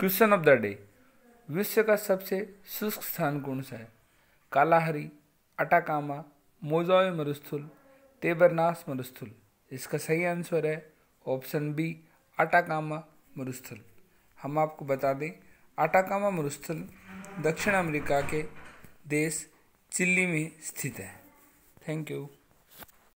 question of the day विश्व का सबसे शुष्क स्थान कौन सा है कालाहरी अटाकामा मोजाव मरुस्थल तेबरनास मरुस्थल इसका सही आंसर है ऑप्शन बी अटाकामा मरुस्थल हम आपको बता दें अटाकामा मरुस्थल दक्षिण अमेरिका के देश चिल्ली में स्थित है थैंक यू